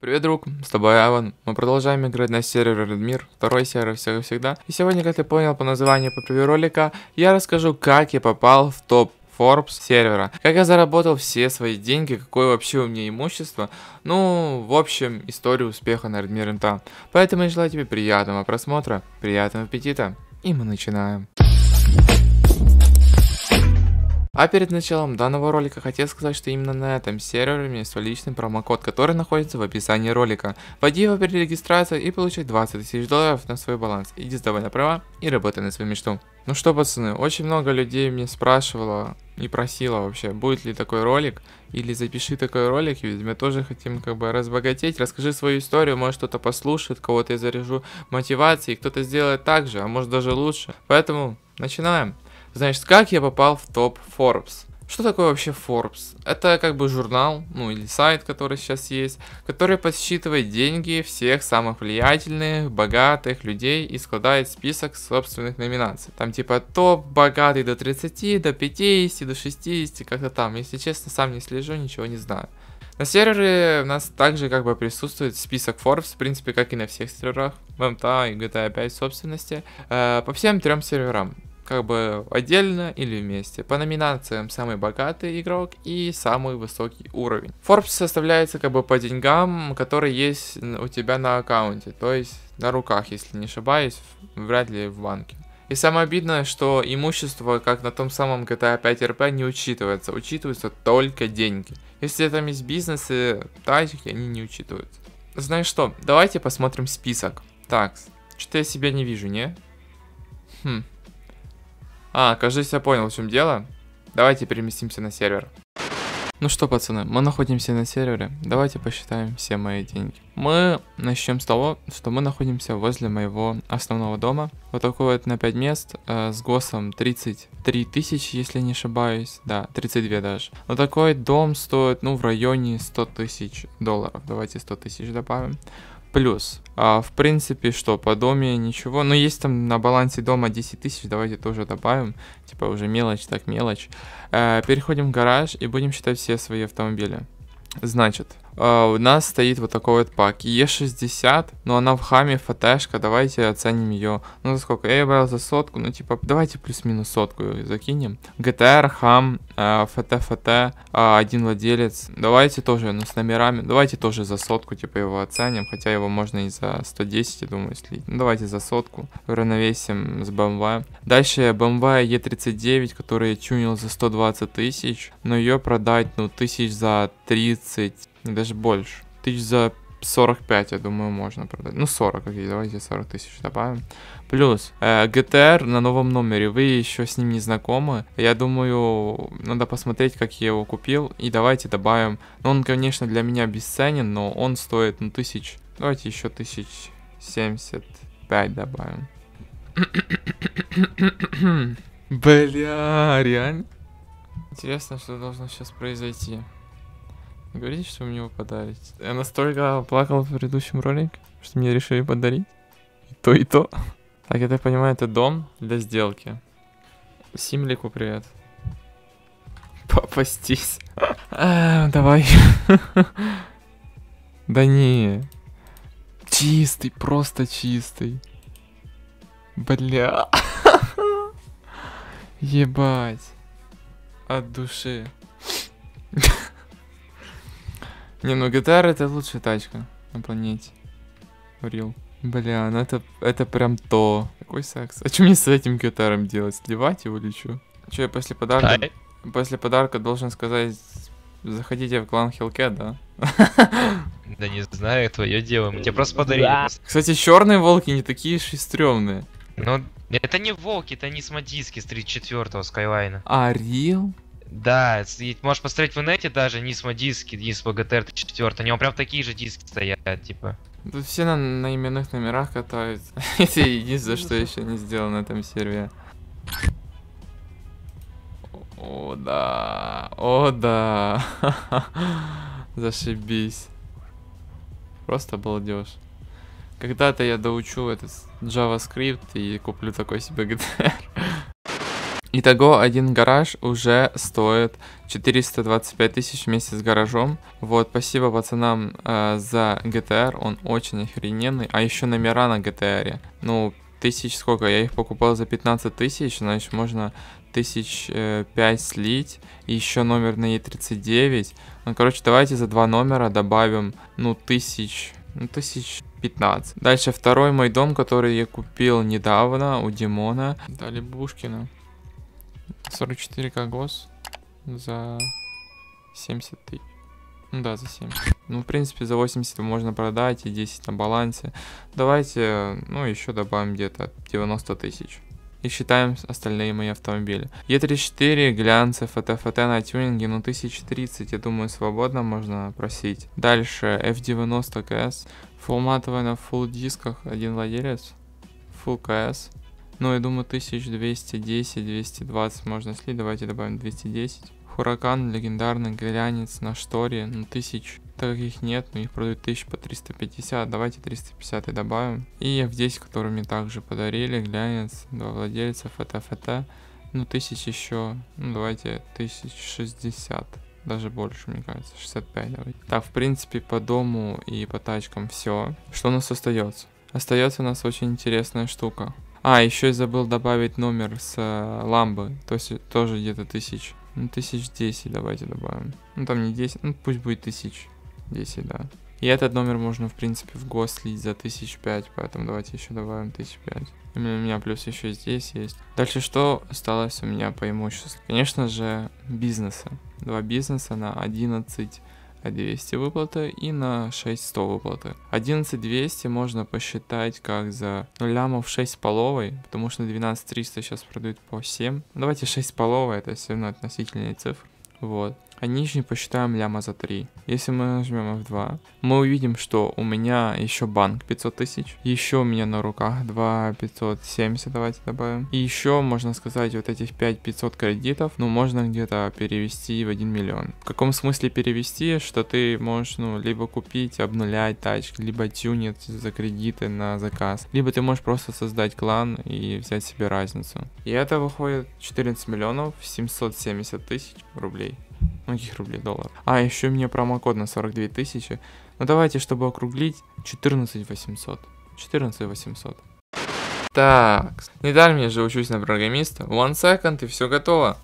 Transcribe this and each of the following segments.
Привет, друг, с тобой Аван. Мы продолжаем играть на сервере Redmir, второй сервер всего всегда. И сегодня, как ты понял по названию по превью ролика, я расскажу, как я попал в топ Forbes сервера, как я заработал все свои деньги, какое вообще у меня имущество, ну, в общем, историю успеха на Redmir Инта. Поэтому я желаю тебе приятного просмотра, приятного аппетита, и мы начинаем. А перед началом данного ролика хотел сказать, что именно на этом сервере у меня есть свой личный промокод, который находится в описании ролика. Вводи его перед регистрацией и получай 20 тысяч долларов на свой баланс. Иди сдавай направо и работай на свою мечту. Ну что, пацаны, очень много людей мне спрашивало и просила вообще, будет ли такой ролик, или запиши такой ролик, ведь мы тоже хотим как бы разбогатеть, расскажи свою историю, может кто-то послушает, кого-то я заряжу мотивацией, кто-то сделает так же, а может даже лучше. Поэтому начинаем. Значит, как я попал в топ Forbes? Что такое вообще Forbes? Это как бы журнал, ну или сайт, который сейчас есть, который подсчитывает деньги всех самых влиятельных, богатых людей и складает список собственных номинаций. Там типа топ богатый до 30, до 50, до 60, как-то там. Если честно, сам не слежу, ничего не знаю. На сервере у нас также как бы присутствует список Forbes, в принципе, как и на всех серверах, в МТА и GTA 5 а собственности, э, по всем трем серверам как бы отдельно или вместе. По номинациям самый богатый игрок и самый высокий уровень. Forbes составляется как бы по деньгам, которые есть у тебя на аккаунте, то есть на руках, если не ошибаюсь, вряд ли в банке. И самое обидное, что имущество, как на том самом GTA 5 RP, не учитывается. Учитываются только деньги. Если там есть бизнесы, тачки, они не учитываются. Знаешь что, давайте посмотрим список. Так, что-то я себя не вижу, не? Хм, а, кажется, я понял, в чем дело. Давайте переместимся на сервер. Ну что, пацаны, мы находимся на сервере. Давайте посчитаем все мои деньги. Мы начнем с того, что мы находимся возле моего основного дома. Вот такой вот на 5 мест, э, с ГОСом 33 тысячи, если не ошибаюсь. Да, 32 даже. Но такой дом стоит, ну, в районе 100 тысяч долларов. Давайте 100 тысяч добавим плюс. А, в принципе, что, по доме ничего. Но ну, есть там на балансе дома 10 тысяч, давайте тоже добавим. Типа уже мелочь, так мелочь. А, переходим в гараж и будем считать все свои автомобили. Значит, а, у нас стоит вот такой вот пак. Е60, но она в хаме фтшка, давайте оценим ее. Ну, за сколько? Я брал за сотку, ну, типа, давайте плюс-минус сотку закинем. ГТР, хам, а, фт, фт, а, один владелец. Давайте тоже, ну, с номерами, давайте тоже за сотку, типа, его оценим. Хотя его можно и за 110, я думаю, слить. Ну, давайте за сотку. Равновесим с BMW. Дальше BMW Е 39 который я чунил за 120 тысяч, но ее продать, ну, тысяч за 30 даже больше. Тысяч за 45, я думаю, можно продать. Ну, 40, окей, давайте 40 тысяч добавим. Плюс, э, GTR на новом номере, вы еще с ним не знакомы. Я думаю, надо посмотреть, как я его купил. И давайте добавим, ну, он, конечно, для меня бесценен, но он стоит, ну, тысяч, давайте еще тысяч 75 добавим. Бля, реально? Интересно, что должно сейчас произойти. Говорите, что вы мне его подарите. Я настолько плакал в предыдущем ролике, что мне решили подарить. И то, и то. Так, я так понимаю, это дом для сделки. Симлику привет. Попастись. Эм, давай. Да не. Чистый, просто чистый. Бля. Ебать. От души. Не, ну GTR это лучшая тачка на планете. Урил. Бля, ну это, это прям то. Какой секс. А что мне с этим гитаром делать? Сливать его или что? Че, я после подарка... Ай. После подарка должен сказать... Заходите в клан Хилке, да? Да не знаю, твое дело. мы тебе просто подарили. Кстати, черные волки не такие же стрёмные. Ну, это не волки, это не смодиски с 34-го Скайлайна. А, Рил? Да, можешь посмотреть в инете даже Нисма диски, Нисма ГТР-4, у него прям такие же диски стоят, типа. Тут все на, на именных номерах катаются. Это единственное, что еще не сделал на этом сервере. О, да. О, да. Зашибись. Просто обалдеж. Когда-то я доучу этот JavaScript и куплю такой себе GTR. Итого один гараж уже стоит 425 тысяч вместе с гаражом. Вот, спасибо пацанам э, за GTR, он очень охрененный. А еще номера на GTR. Ну, тысяч сколько? Я их покупал за 15 тысяч, значит, можно тысяч э, пять слить. И еще номер на E39. Ну, короче, давайте за два номера добавим, ну, тысяч... Ну, тысяч 15. Дальше второй мой дом, который я купил недавно у Димона. Дали Бушкина. 44 когос за 70 тысяч. Ну да, за 70. Ну, в принципе, за 80 можно продать и 10 на балансе. Давайте, ну, еще добавим где-то 90 тысяч. И считаем остальные мои автомобили. Е34, глянцы, ФТ-ФТ на тюнинге, ну, 1030, я думаю, свободно можно просить. Дальше, F90 КС. Фулл матовая на фул дисках, один владелец. Full КС. Ну, я думаю, 1210, 220 можно слить. Давайте добавим 210. Хуракан, легендарный, глянец на шторе. Ну, 1000 так как их нет, но их продают 1000 по 350, давайте 350 и добавим. И F10, который мне также подарили, глянец, два владельца, фото-фото. Ну, 1000 еще, ну, давайте 1060 даже больше, мне кажется, 65 давайте. Так, в принципе, по дому и по тачкам все. Что у нас остается? Остается у нас очень интересная штука. А, еще я забыл добавить номер с э, ламбы. То есть э, тоже где-то тысяч. Ну, тысяч десять давайте добавим. Ну, там не 10, ну, пусть будет тысяч. 10, да. И этот номер можно, в принципе, в гос слить за тысяч пять, поэтому давайте еще добавим тысяч пять. У меня плюс еще здесь есть. Дальше что осталось у меня по имуществу? Конечно же, бизнеса. Два бизнеса на 11 200 выплаты и на 6100 выплаты. 11 200 можно посчитать как за ну, лямов 6 половой, потому что 12 300 сейчас продают по 7. Ну, давайте 6 половой, это все равно относительные цифры. Вот а нижний посчитаем ляма за 3. Если мы нажмем F2, мы увидим, что у меня еще банк 500 тысяч, еще у меня на руках 2 570, давайте добавим. И еще, можно сказать, вот этих 5 500 кредитов, ну, можно где-то перевести в 1 миллион. В каком смысле перевести, что ты можешь, ну, либо купить, обнулять тачки, либо тюнить за кредиты на заказ, либо ты можешь просто создать клан и взять себе разницу. И это выходит 14 миллионов 770 тысяч рублей. Ну, каких рублей, доллар. А, еще у меня промокод на 42 тысячи. Ну, давайте, чтобы округлить, 14 800. 14 800. Так, не дай мне же учусь на программиста. One second и все готово.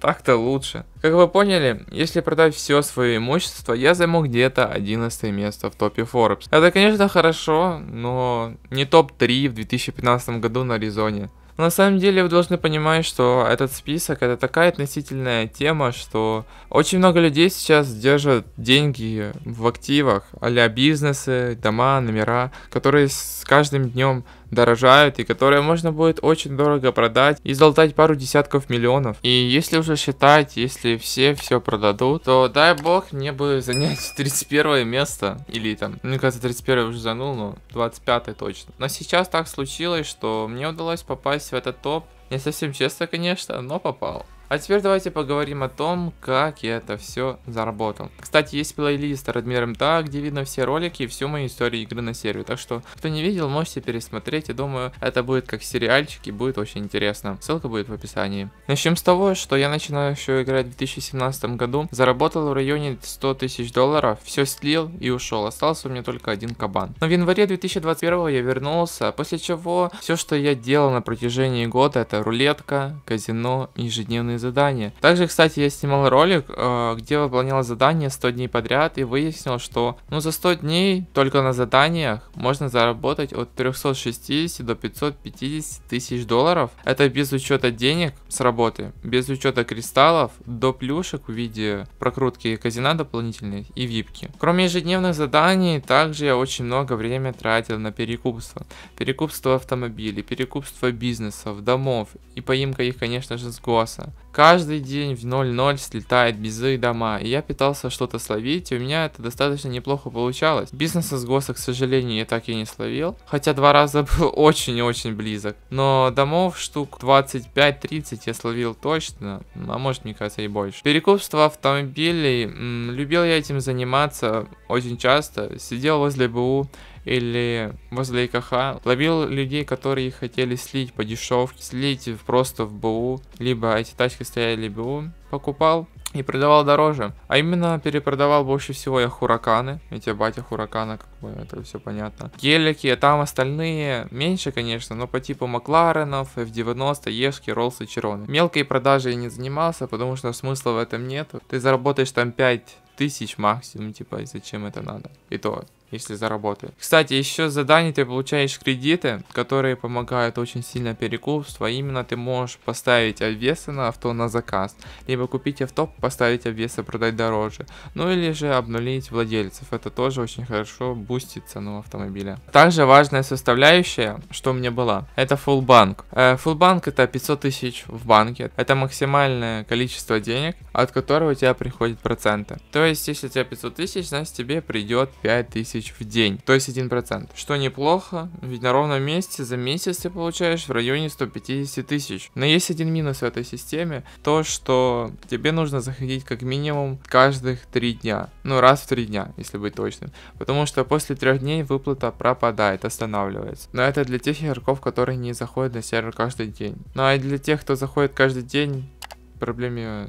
Так-то лучше. Как вы поняли, если продать все свое имущество, я займу где-то 11 место в топе Forbes. Это, конечно, хорошо, но не топ-3 в 2015 году на Аризоне. Но на самом деле вы должны понимать, что этот список это такая относительная тема, что очень много людей сейчас держат деньги в активах, а бизнесы, дома, номера, которые с каждым днем дорожают и которые можно будет очень дорого продать и золотать пару десятков миллионов. И если уже считать, если все все продадут, то дай бог мне бы занять 31 место или там, мне кажется 31 уже занул, но 25 точно. Но сейчас так случилось, что мне удалось попасть в этот топ. Не совсем честно, конечно, но попал. А теперь давайте поговорим о том, как я это все заработал. Кстати, есть плейлист размером так, где видно все ролики и всю мою историю игры на сервере. Так что, кто не видел, можете пересмотреть. Я думаю, это будет как сериальчик и будет очень интересно. Ссылка будет в описании. Начнем с того, что я начинаю еще играть в 2017 году. Заработал в районе 100 тысяч долларов. Все слил и ушел. Остался у меня только один кабан. Но в январе 2021 я вернулся, после чего все, что я делал на протяжении года, это рулетка, казино, ежедневные сложные задания. Также, кстати, я снимал ролик, э, где выполнял задание 100 дней подряд и выяснил, что ну за 100 дней только на заданиях можно заработать от 360 до 550 тысяч долларов. Это без учета денег с работы, без учета кристаллов до плюшек в виде прокрутки казина дополнительной и випки. Кроме ежедневных заданий, также я очень много времени тратил на перекупство. Перекупство автомобилей, перекупство бизнесов, домов и поимка их, конечно же, с ГОСа. Каждый день в 0-0 слетает безы дома, и я пытался что-то словить, и у меня это достаточно неплохо получалось. Бизнеса с ГОСа, к сожалению, я так и не словил, хотя два раза был очень и очень близок. Но домов штук 25-30 я словил точно, а может мне кажется и больше. Перекупство автомобилей, м -м, любил я этим заниматься очень часто, сидел возле БУ или возле ИКХ. Ловил людей, которые хотели слить по дешевке, слить просто в БУ, либо эти тачки стояли БУ, покупал и продавал дороже. А именно перепродавал больше всего я хураканы, эти батя хуракана, как бы это все понятно. Гелики, а там остальные меньше, конечно, но по типу Макларенов, F90, Ешки, Роллс и Чероны. Мелкой продажей я не занимался, потому что смысла в этом нету, Ты заработаешь там 5 тысяч максимум, типа, и зачем это надо? И то, если заработаешь. Кстати, еще задание ты получаешь кредиты, которые помогают очень сильно перекупство. А именно ты можешь поставить обвесы на авто на заказ, либо купить авто, поставить обвесы, продать дороже. Ну или же обнулить владельцев. Это тоже очень хорошо бустит цену автомобиля. Также важная составляющая, что у меня была, это full банк. Full э, банк это 500 тысяч в банке. Это максимальное количество денег, от которого у тебя приходят проценты. То есть, если у тебя 500 тысяч, значит тебе придет 5 тысяч в день, то есть 1%. Что неплохо, ведь на ровном месте за месяц ты получаешь в районе 150 тысяч. Но есть один минус в этой системе, то что тебе нужно заходить как минимум каждых 3 дня, ну раз в 3 дня, если быть точным, потому что после 3 дней выплата пропадает, останавливается. Но это для тех игроков, которые не заходят на сервер каждый день. Ну а для тех, кто заходит каждый день, проблем я э,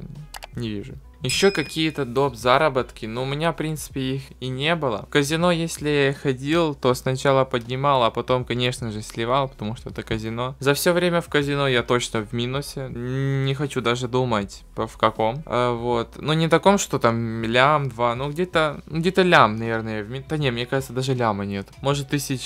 не вижу. Еще какие-то доп заработки, но у меня в принципе их и не было. В казино, если я ходил, то сначала поднимал, а потом, конечно же, сливал, потому что это казино. За все время в казино я точно в минусе, не хочу даже думать в каком. А, вот, ну не таком, что там лям, два, ну где-то, где-то лям, наверное, в... да не, мне кажется, даже ляма нет. Может тысяч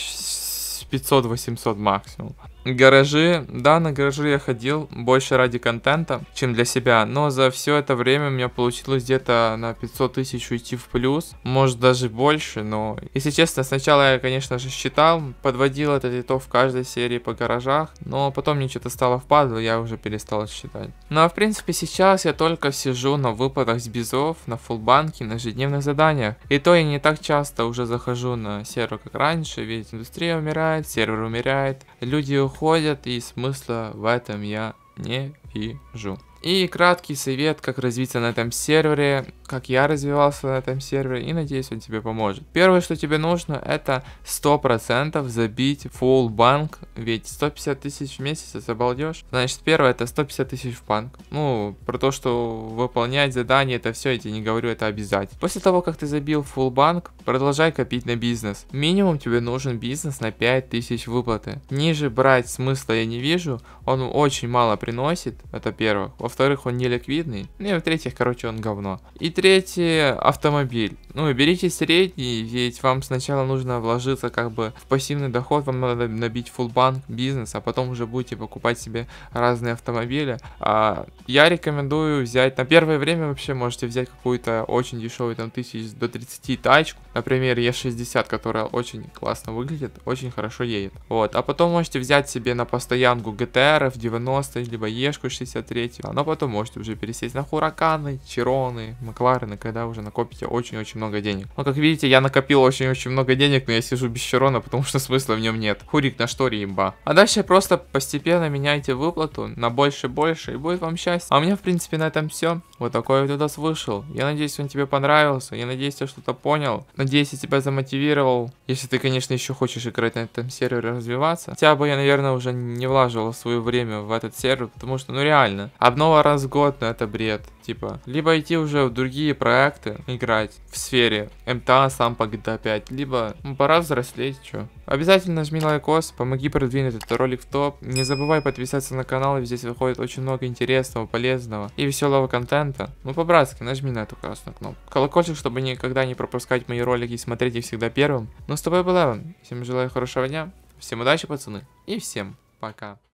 500-800 максимум. Гаражи, да, на гаражи я ходил больше ради контента, чем для себя, но за все это время у меня получилось где-то на 500 тысяч уйти в плюс, может даже больше, но если честно, сначала я, конечно же, считал, подводил этот итог в каждой серии по гаражах, но потом мне что-то стало впадло, я уже перестал считать. Ну а в принципе сейчас я только сижу на выпадах с бизов, на фулбанке, на ежедневных заданиях, и то я не так часто уже захожу на сервер, как раньше, ведь индустрия умирает, сервер умирает, люди уходят выходят, и смысла в этом я не вижу. И краткий совет, как развиться на этом сервере, как я развивался на этом сервере, и надеюсь, он тебе поможет. Первое, что тебе нужно, это 100% забить full банк, ведь 150 тысяч в месяц, это балдеж. Значит, первое, это 150 тысяч в банк. Ну, про то, что выполнять задания, это все, я тебе не говорю, это обязательно. После того, как ты забил full банк, продолжай копить на бизнес. Минимум тебе нужен бизнес на 5 тысяч выплаты. Ниже брать смысла я не вижу, он очень мало приносит, это первое. Во во-вторых, он не ликвидный, ну и в-третьих, короче, он говно. И третье, автомобиль. Ну, берите средний, ведь вам сначала нужно вложиться как бы в пассивный доход, вам надо набить full фулбанк, бизнес, а потом уже будете покупать себе разные автомобили. А я рекомендую взять, на первое время вообще можете взять какую-то очень дешевую, там, тысяч до 30 тачку, например, E60, которая очень классно выглядит, очень хорошо едет. Вот, а потом можете взять себе на постоянку GTR F90, либо Ешку 63, но но потом можете уже пересесть на Хураканы, Чироны, Макларены, когда уже накопите очень-очень много денег. Но как видите, я накопил очень-очень много денег, но я сижу без Чирона, потому что смысла в нем нет. Хурик на шторе имба. А дальше просто постепенно меняйте выплату на больше-больше и будет вам счастье. А у меня в принципе на этом все. Вот такой вот видос вышел. Я надеюсь он тебе понравился, я надеюсь ты что-то понял, надеюсь я тебя замотивировал. Если ты конечно еще хочешь играть на этом сервере развиваться. Хотя бы я наверное уже не влаживал свое время в этот сервер, потому что ну реально. Обнова снова раз в год, но это бред. Типа, либо идти уже в другие проекты, играть в сфере МТА, сам по GTA 5, а либо ну, пора взрослеть, чё. Обязательно жми лайкос, помоги продвинуть этот ролик в топ. Не забывай подписаться на канал, ведь здесь выходит очень много интересного, полезного и веселого контента. Ну, по-братски, нажми на эту красную кнопку. Колокольчик, чтобы никогда не пропускать мои ролики и смотреть их всегда первым. Ну, с тобой был Эван. Всем желаю хорошего дня, всем удачи, пацаны, и всем пока.